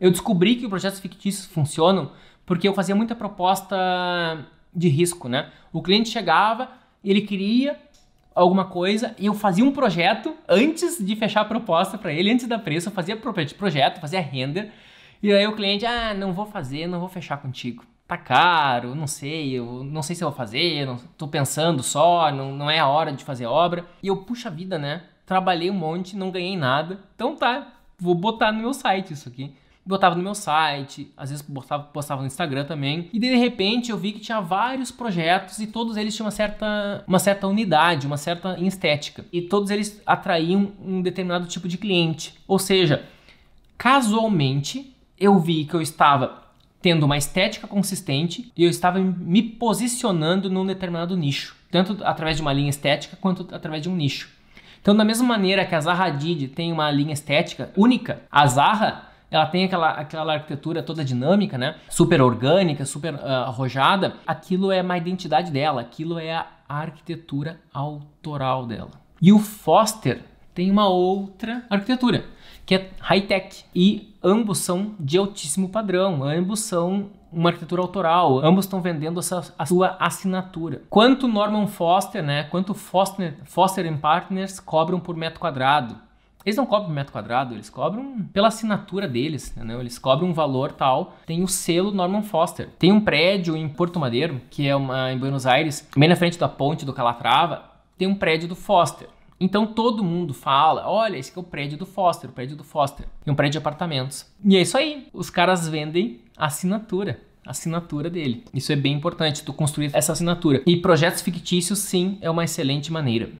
Eu descobri que os projetos fictícios funcionam porque eu fazia muita proposta de risco, né? O cliente chegava, ele queria alguma coisa e eu fazia um projeto antes de fechar a proposta para ele, antes da preço, eu fazia projeto, fazia render. E aí o cliente, ah, não vou fazer, não vou fechar contigo. Tá caro, não sei, eu não sei se eu vou fazer, não, tô pensando só, não, não é a hora de fazer obra. E eu, puxa vida, né? Trabalhei um monte, não ganhei nada. Então tá, vou botar no meu site isso aqui botava no meu site, às vezes botava, postava no Instagram também. E de repente eu vi que tinha vários projetos e todos eles tinham uma certa, uma certa unidade, uma certa estética. E todos eles atraíam um determinado tipo de cliente. Ou seja, casualmente eu vi que eu estava tendo uma estética consistente e eu estava me posicionando num determinado nicho, tanto através de uma linha estética quanto através de um nicho. Então, da mesma maneira que a Zaha Hadid tem uma linha estética única, a Zaha ela tem aquela, aquela arquitetura toda dinâmica, né? Super orgânica, super uh, arrojada. Aquilo é uma identidade dela, aquilo é a arquitetura autoral dela. E o Foster tem uma outra arquitetura, que é high-tech. E ambos são de altíssimo padrão, ambos são uma arquitetura autoral, ambos estão vendendo essa, a sua assinatura. Quanto Norman Foster, né? Quanto Foster, Foster Partners cobram por metro quadrado? Eles não cobram metro quadrado, eles cobram pela assinatura deles, entendeu? Eles cobram um valor tal. Tem o selo Norman Foster. Tem um prédio em Porto Madeiro, que é uma, em Buenos Aires, bem na frente da ponte do Calatrava, tem um prédio do Foster. Então todo mundo fala: olha, esse é o prédio do Foster, o prédio do Foster. É um prédio de apartamentos. E é isso aí. Os caras vendem assinatura. Assinatura dele. Isso é bem importante, tu construir essa assinatura. E projetos fictícios, sim, é uma excelente maneira.